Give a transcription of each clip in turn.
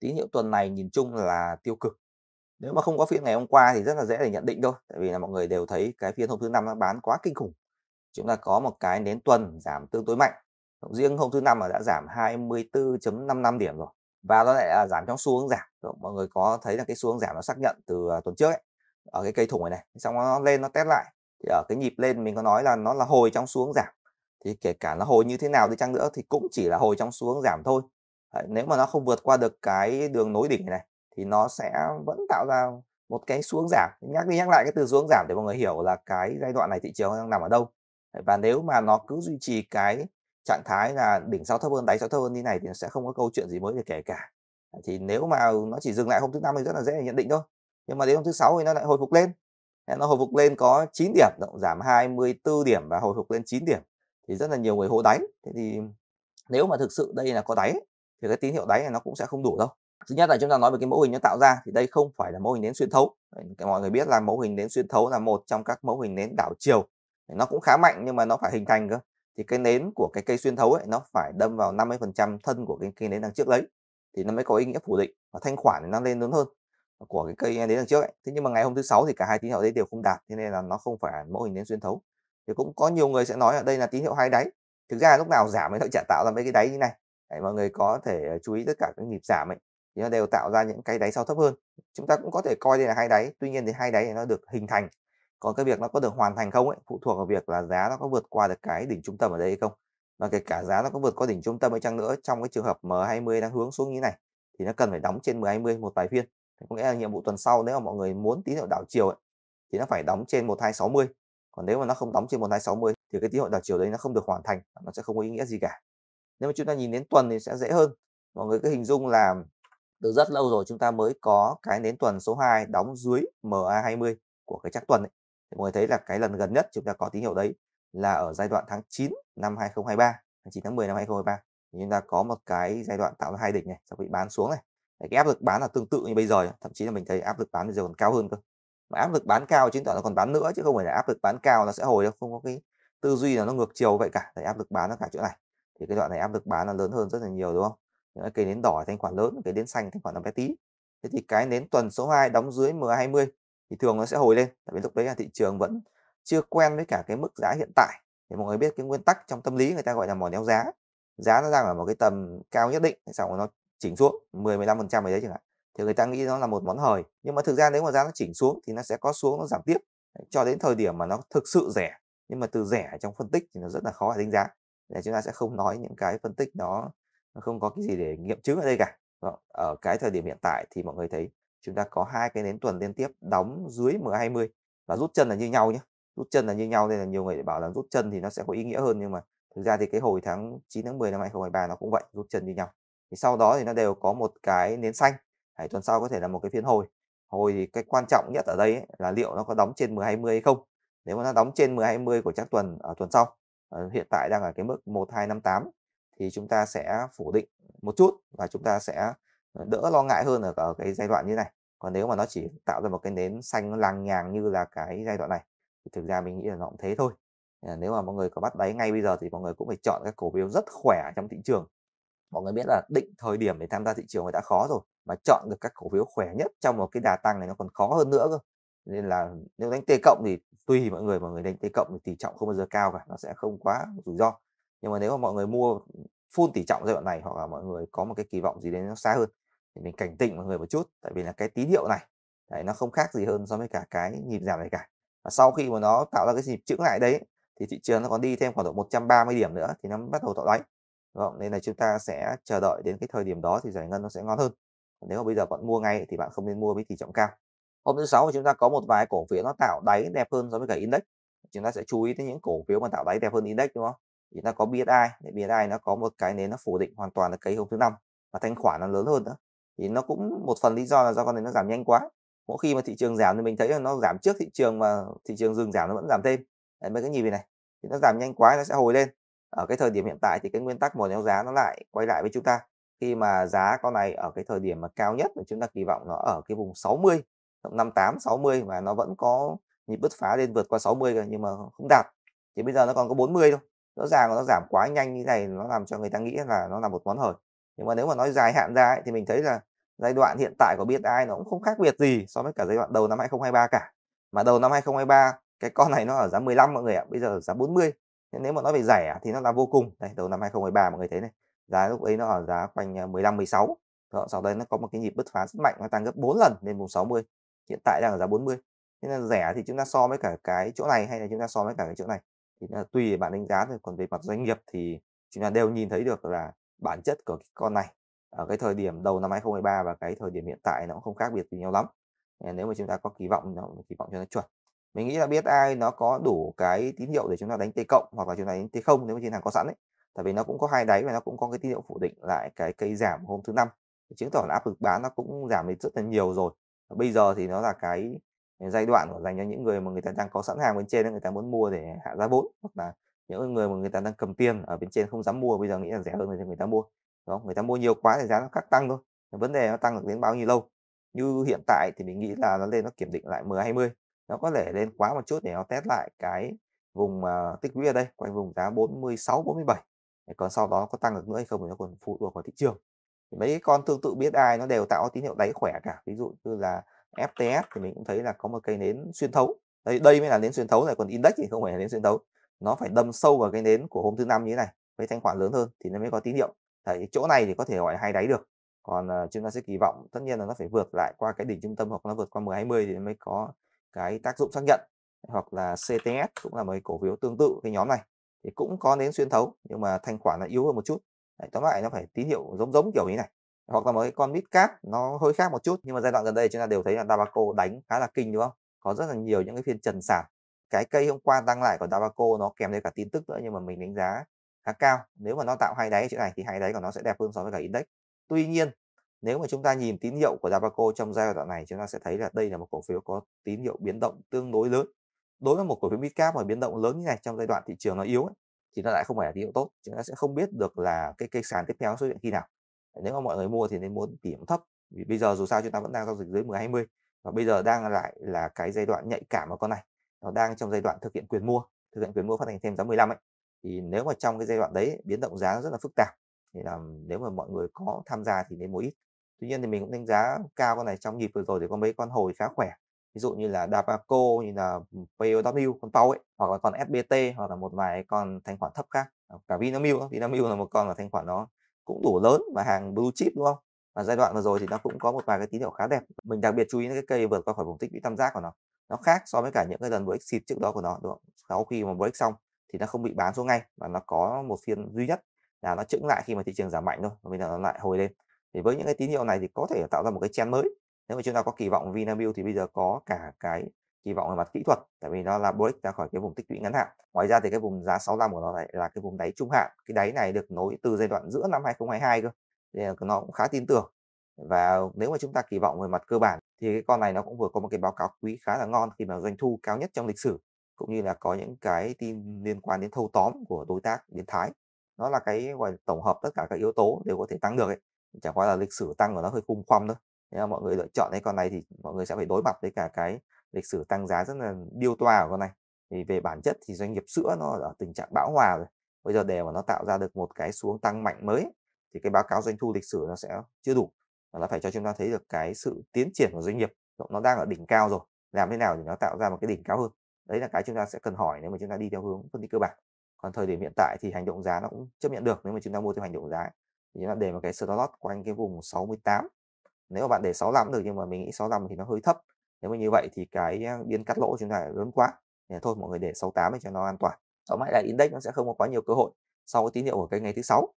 tín hiệu tuần này nhìn chung là tiêu cực nếu mà không có phiên ngày hôm qua thì rất là dễ để nhận định thôi tại vì là mọi người đều thấy cái phiên hôm thứ năm nó bán quá kinh khủng chúng ta có một cái nến tuần giảm tương đối mạnh riêng hôm thứ năm mà đã giảm 24.55 điểm rồi và nó lại là giảm trong xu hướng giảm rồi, mọi người có thấy là cái xu hướng giảm nó xác nhận từ à, tuần trước ấy, ở cái cây thủng này này xong nó lên nó test lại thì ở cái nhịp lên mình có nói là nó là hồi trong xu hướng giảm thì kể cả là hồi như thế nào đi chăng nữa thì cũng chỉ là hồi trong xu hướng giảm thôi Đấy, nếu mà nó không vượt qua được cái đường nối đỉnh này thì nó sẽ vẫn tạo ra một cái xuống giảm nhắc đi nhắc lại cái từ xuống giảm để mọi người hiểu là cái giai đoạn này thị trường đang nằm ở đâu và nếu mà nó cứ duy trì cái trạng thái là đỉnh sau thấp hơn đáy sau thấp hơn như này thì nó sẽ không có câu chuyện gì mới để kể cả thì nếu mà nó chỉ dừng lại hôm thứ năm thì rất là dễ để nhận định thôi nhưng mà đến hôm thứ sáu thì nó lại hồi phục lên nó hồi phục lên có 9 điểm giảm 24 điểm và hồi phục lên 9 điểm thì rất là nhiều người hô đáy thế thì nếu mà thực sự đây là có đáy thì cái tín hiệu đáy này nó cũng sẽ không đủ đâu thứ nhất là chúng ta nói về cái mẫu hình nó tạo ra thì đây không phải là mẫu hình nến xuyên thấu mọi người biết là mẫu hình nến xuyên thấu là một trong các mẫu hình nến đảo chiều nó cũng khá mạnh nhưng mà nó phải hình thành cơ thì cái nến của cái cây xuyên thấu ấy nó phải đâm vào 50% thân của cái cây nến đằng trước đấy thì nó mới có ý nghĩa phủ định và thanh khoản nó lên lớn hơn của cái cây nến đằng trước ấy. thế nhưng mà ngày hôm thứ sáu thì cả hai tín hiệu đấy đều không đạt thế nên là nó không phải là mẫu hình nến xuyên thấu thì cũng có nhiều người sẽ nói ở đây là tín hiệu hai đáy thực ra lúc nào giảm mới nó chả tạo ra mấy cái đáy như này Đấy, mọi người có thể ờ, chú ý tất cả các nhịp giảm ấy thì nó đều tạo ra những cái đáy sau thấp hơn chúng ta cũng có thể coi đây là hai đáy tuy nhiên thì hai đáy này nó được hình thành còn cái việc nó có được hoàn thành không ấy phụ thuộc vào việc là giá nó có vượt qua được cái đỉnh trung tâm ở đây hay không và kể cả giá nó có vượt qua đỉnh trung tâm hay chăng nữa trong cái trường hợp M20 đang hướng xuống như này thì nó cần phải đóng trên M20 một vài phiên có nghĩa là nhiệm vụ tuần sau nếu mà mọi người muốn tín hiệu đảo chiều ấy, thì nó phải đóng trên 1260 còn nếu mà nó không đóng trên 1260 thì cái tín hiệu đảo chiều đấy nó không được hoàn thành nó sẽ không có ý nghĩa gì cả nếu mà chúng ta nhìn đến tuần thì sẽ dễ hơn mọi người cứ hình dung là từ rất lâu rồi chúng ta mới có cái nến tuần số 2 đóng dưới MA20 của cái chắc tuần ấy. Thì mọi người thấy là cái lần gần nhất chúng ta có tín hiệu đấy là ở giai đoạn tháng 9 năm 2023 tháng 9 tháng 10 năm 2023 thì chúng ta có một cái giai đoạn tạo ra hai đỉnh này sau bị bán xuống này Đấy, cái áp lực bán là tương tự như bây giờ thậm chí là mình thấy áp lực bán bây giờ còn cao hơn cơ mà áp lực bán cao chứng tỏ nó còn bán nữa chứ không phải là áp lực bán cao nó sẽ hồi đâu không có cái tư duy là nó ngược chiều vậy cả Đấy, áp lực bán nó cả chỗ này thì cái đoạn này áp lực bán là lớn hơn rất là nhiều đúng không những cái nến đỏ thanh khoản lớn cái nến xanh thanh khoản là bé tí thế thì cái nến tuần số 2 đóng dưới MA20 thì thường nó sẽ hồi lên tại vì lúc đấy là thị trường vẫn chưa quen với cả cái mức giá hiện tại thì mọi người biết cái nguyên tắc trong tâm lý người ta gọi là mỏ neo giá giá nó đang ở một cái tầm cao nhất định xong rồi nó chỉnh xuống 10 15 phần trăm đấy chẳng hạn thì người ta nghĩ nó là một món hời nhưng mà thực ra nếu mà giá nó chỉnh xuống thì nó sẽ có xuống nó giảm tiếp cho đến thời điểm mà nó thực sự rẻ nhưng mà từ rẻ trong phân tích thì nó rất là khó để đánh giá là chúng ta sẽ không nói những cái phân tích nó, ờ, không có cái gì để nghiệm chứng ở đây cả ờ, ở cái thời điểm hiện tại thì mọi người thấy chúng ta có hai cái nến tuần liên tiếp đóng dưới M20 và rút chân là như nhau nhé rút chân là như nhau nên là nhiều người bảo là rút chân thì nó sẽ có ý nghĩa hơn nhưng mà thực ra thì cái hồi tháng 9 tháng 10 năm 2023 nó cũng vậy rút chân như nhau thì sau đó thì nó đều có một cái nến xanh hãy tuần sau có thể là một cái phiên hồi hồi thì cái quan trọng nhất ở đây ấy, là liệu nó có đóng trên 1020 hay không nếu mà nó đóng trên 1020 của chắc tuần ở ờ, tuần sau Ờ, hiện tại đang ở cái mức 1258 thì chúng ta sẽ phủ định một chút và chúng ta sẽ ờ, đỡ lo ngại hơn ở, cái giai đoạn như này còn nếu mà nó chỉ tạo ra một cái nến xanh lằng nhàng như là cái giai đoạn này thì thực ra mình nghĩ là nó cũng thế thôi ờ, nếu mà mọi người có bắt đáy ngay bây giờ thì mọi người cũng phải chọn các cổ phiếu rất khỏe trong thị trường mọi người biết là định thời điểm để tham gia thị trường thì đã khó rồi mà chọn được các cổ phiếu khỏe nhất trong một cái đà tăng này nó còn khó hơn nữa cơ nên là nếu đánh t cộng thì tùy mọi người mọi người đánh t cộng thì tỷ trọng không bao giờ cao cả nó sẽ không quá rủi ro nhưng mà nếu mà mọi người mua full tỷ trọng giai đoạn này hoặc là mọi người có một cái kỳ vọng gì đấy nó xa hơn thì mình cảnh tỉnh mọi người một chút tại vì là cái tín hiệu này đấy, nó không khác gì hơn so với cả cái nhịp giảm này cả và sau khi mà nó tạo ra cái nhịp chữ lại đấy thì thị trường nó còn đi thêm khoảng độ 130 điểm nữa thì nó bắt đầu tạo đáy không? nên là chúng ta sẽ chờ đợi đến cái thời điểm đó thì giải ngân nó sẽ ngon hơn nếu mà bây giờ bạn mua ngay thì bạn không nên mua với tỷ trọng cao hôm thứ sáu chúng ta có một vài cổ phiếu nó tạo đáy đẹp hơn so với cả index chúng ta sẽ chú ý tới những cổ phiếu mà tạo đáy đẹp hơn index đúng không chúng ta có BSI để BSI nó có một cái nến nó phủ định hoàn toàn là cây hôm thứ năm và thanh khoản nó lớn hơn nữa thì nó cũng một phần lý do là do con này nó giảm nhanh quá mỗi khi mà thị trường giảm thì mình thấy là nó giảm trước thị trường mà thị trường dừng giảm nó vẫn giảm thêm đấy mấy cái nhịp này thì nó giảm nhanh quá nó sẽ hồi lên ở cái thời điểm hiện tại thì cái nguyên tắc mồi neo giá nó lại quay lại với chúng ta khi mà giá con này ở cái thời điểm mà cao nhất mà chúng ta kỳ vọng nó ở cái vùng 60 58 60 và nó vẫn có nhịp bứt phá lên vượt qua 60 rồi nhưng mà không đạt thì bây giờ nó còn có 40 thôi rõ ràng nó giảm quá nhanh như này nó làm cho người ta nghĩ là nó là một món hời nhưng mà nếu mà nói dài hạn ra ấy, thì mình thấy là giai đoạn hiện tại của biết ai nó cũng không khác biệt gì so với cả giai đoạn đầu năm 2023 cả mà đầu năm 2023 cái con này nó ở giá 15 mọi người ạ bây giờ ở giá 40 nên nếu mà nói về rẻ thì nó là vô cùng đây đầu năm 2023 mọi người thấy này giá lúc ấy nó ở giá quanh 15 à, 16 đó, sau đấy nó có một cái nhịp bứt phá rất mạnh nó tăng gấp 4 lần lên vùng 60 hiện tại đang ở giá 40 nên là rẻ thì chúng ta so với cả cái chỗ này hay là chúng ta so với cả cái chỗ này thì là tùy bạn đánh giá thôi còn về mặt doanh nghiệp thì chúng ta đều nhìn thấy được là bản chất của con này ở cái thời điểm đầu năm 2023 và cái thời điểm hiện tại nó cũng không khác biệt gì nhau lắm ờ, nếu mà chúng ta có kỳ vọng nó kỳ vọng cho nó chuẩn mình nghĩ là biết ai nó có đủ cái tín hiệu để chúng ta đánh T cộng hoặc là chúng ta đánh T không nếu mà trên hàng có sẵn đấy tại vì nó cũng có hai đáy và nó cũng có cái tín hiệu phủ định lại cái cây giảm hôm thứ năm chứng tỏ là áp lực bán nó cũng giảm đi rất là nhiều rồi bây giờ thì nó là cái giai đoạn của dành cho những người mà người ta đang có sẵn hàng bên trên người ta muốn mua để hạ giá vốn hoặc là những người mà người ta đang cầm tiền ở bên trên không dám mua bây giờ nghĩ là rẻ hơn thì người ta mua đó người ta mua nhiều quá thì giá nó khắc tăng thôi vấn đề nó tăng được đến bao nhiêu lâu như hiện tại thì mình nghĩ là nó lên nó kiểm định lại 10 20 nó có thể lên quá một chút để nó test lại cái vùng à, tích lũy ở đây quanh vùng giá 46 47 còn sau đó có tăng được nữa hay không thì nó còn phụ thuộc vào thị trường mấy con tương tự biết ai nó đều tạo tín hiệu đáy khỏe cả ví dụ như là FTS thì mình cũng thấy là có một cây nến xuyên thấu đây đây mới là nến xuyên thấu này còn index thì không phải là nến xuyên thấu nó phải đâm sâu vào cái nến của hôm thứ năm như thế này với thanh khoản lớn hơn thì nó mới có tín hiệu tại chỗ này thì có thể gọi hai đáy được còn uh, chúng ta sẽ kỳ vọng tất nhiên là nó phải vượt lại qua cái đỉnh trung tâm hoặc nó vượt qua 10 20 thì mới có cái tác dụng xác nhận hoặc là CTS cũng là mấy cổ phiếu tương tự cái nhóm này thì cũng có nến xuyên thấu nhưng mà thanh khoản là yếu hơn một chút Đấy, tóm lại nó phải tín hiệu giống giống kiểu như này hoặc là một cái con midcap nó hơi khác một chút nhưng mà giai đoạn gần đây chúng ta đều thấy là Dabaco đánh khá là kinh đúng không có rất là nhiều những cái phiên trần sàn cái cây hôm qua tăng lại của Dabaco nó kèm theo cả tin tức nữa nhưng mà mình đánh giá khá cao nếu mà nó tạo hai đáy chỗ này thì hai đáy của nó sẽ đẹp hơn so với cả index tuy nhiên nếu mà chúng ta nhìn tín hiệu của Dabaco trong giai đoạn này chúng ta sẽ thấy là đây là một cổ phiếu có tín hiệu biến động tương đối lớn đối với một cổ phiếu midcap mà biến động lớn như này trong giai đoạn thị trường nó yếu ấy, thì nó lại không phải là tín hiệu tốt chúng ta sẽ không biết được là cái cây sàn tiếp theo xuất hiện khi nào nếu mà mọi người mua thì nên mua điểm thấp vì bây giờ dù sao chúng ta vẫn đang giao dịch dưới 1020 và bây giờ đang lại là cái giai đoạn nhạy cảm của con này nó đang trong giai đoạn thực hiện quyền mua thực hiện quyền mua phát hành thêm giá 15 ấy thì nếu mà trong cái giai đoạn đấy biến động giá rất là phức tạp thì là nếu mà mọi người có tham gia thì nên mua ít tuy nhiên thì mình cũng đánh giá cao con này trong nhịp vừa rồi thì có mấy con hồi khá khỏe ví dụ như là Dapaco như là POW con Pau ấy hoặc là con SBT hoặc là một vài con thanh khoản thấp khác ờ, cả Vinamilk Vinamilk là một con là thanh khoản nó cũng đủ lớn và hàng blue chip đúng không và giai đoạn vừa rồi thì nó cũng có một vài cái tín hiệu khá đẹp mình đặc biệt chú ý đến cái cây vượt qua khỏi vùng tích lũy tam giác của nó nó khác so với cả những cái lần break xịt trước đó của nó đúng không? sau khi mà break xong thì nó không bị bán xuống ngay và nó có một phiên duy nhất là nó chững lại khi mà thị trường giảm mạnh thôi và bây giờ nó lại hồi lên thì với những cái tín hiệu này thì có thể tạo ra một cái chen mới nếu mà chúng ta có kỳ vọng Vinamilk thì bây giờ có cả cái kỳ vọng về mặt kỹ thuật tại vì nó là break ra khỏi cái vùng tích lũy ngắn hạn ngoài ra thì cái vùng giá 65 của nó lại là cái vùng đáy trung hạn cái đáy này được nối từ giai đoạn giữa năm 2022 cơ nên nó cũng khá tin tưởng và nếu mà chúng ta kỳ vọng về mặt cơ bản thì cái con này nó cũng vừa có một cái báo cáo quý khá là ngon khi mà doanh thu cao nhất trong lịch sử cũng như là có những cái tin liên quan đến thâu tóm của đối tác đến Thái nó là cái gọi tổng hợp tất cả các yếu tố đều có thể tăng được ấy. chẳng qua là lịch sử tăng của nó hơi khung khoăm thôi nên mọi người lựa chọn cái con này thì mọi người sẽ phải đối mặt với cả cái lịch sử tăng giá rất là điêu toa của con này thì về bản chất thì doanh nghiệp sữa nó ở tình trạng bão hòa rồi bây giờ để mà nó tạo ra được một cái xuống tăng mạnh mới thì cái báo cáo doanh thu lịch sử nó sẽ chưa đủ nó phải cho chúng ta thấy được cái sự tiến triển của doanh nghiệp nó đang ở đỉnh cao rồi làm thế nào để nó tạo ra một cái đỉnh cao hơn đấy là cái chúng ta sẽ cần hỏi nếu mà chúng ta đi theo hướng phân tích cơ bản còn thời điểm hiện tại thì hành động giá nó cũng chấp nhận được nếu mà chúng ta mua theo hành động giá thì chúng ta để một cái stop loss quanh cái vùng 68 nếu mà bạn để 65 cũng được nhưng mà mình nghĩ 65 thì nó hơi thấp nếu mà như vậy thì cái biên cắt lỗ chúng ta lớn quá thì thôi mọi người để 68 để cho nó an toàn tóm lại là index nó sẽ không có quá nhiều cơ hội sau cái tín hiệu của cái ngày thứ sáu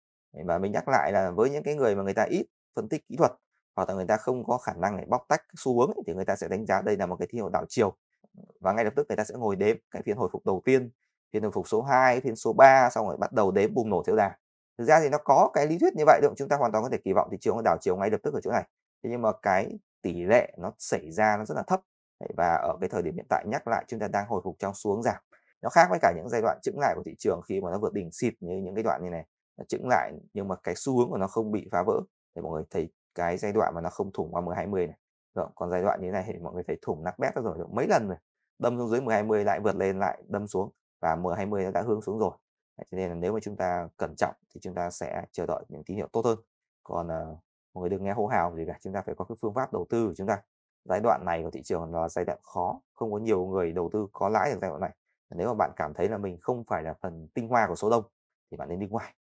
và mình nhắc lại là với những cái người mà người ta ít phân tích kỹ thuật hoặc là người ta không có khả năng để bóc tách xu hướng thì người ta sẽ đánh giá đây là một cái tín hiệu đảo chiều và ngay lập tức người ta sẽ ngồi đếm cái phiên hồi phục đầu tiên phiên hồi phục số 2, phiên số 3 xong rồi bắt đầu đếm bùng nổ theo đà thực ra thì nó có cái lý thuyết như vậy được chúng ta hoàn toàn có thể kỳ vọng thị trường đảo chiều ngay lập tức ở chỗ này thế nhưng mà cái tỷ lệ nó xảy ra nó rất là thấp và ở cái thời điểm hiện tại nhắc lại chúng ta đang hồi phục trong xuống giảm nó khác với cả những giai đoạn chững lại của thị trường khi mà nó vượt đỉnh xịt như những cái đoạn như này nó chững lại nhưng mà cái xu hướng của nó không bị phá vỡ để mọi người thấy cái giai đoạn mà nó không thủng qua 120 này rồi, còn giai đoạn như thế này thì mọi người thấy thủng nắp bét rồi mấy lần rồi đâm xuống dưới 120 lại vượt lên lại đâm xuống và M20 nó đã hướng xuống rồi cho nên là nếu mà chúng ta cẩn trọng thì chúng ta sẽ chờ đợi những tín hiệu tốt hơn còn ờ, mọi người đừng nghe hô hào gì cả chúng ta phải có cái phương pháp đầu tư của chúng ta giai đoạn này của thị trường là giai đoạn khó không có nhiều người đầu tư có lãi ở giai đoạn này nếu mà bạn cảm thấy là mình không phải là phần tinh hoa của số đông thì bạn nên đi ngoài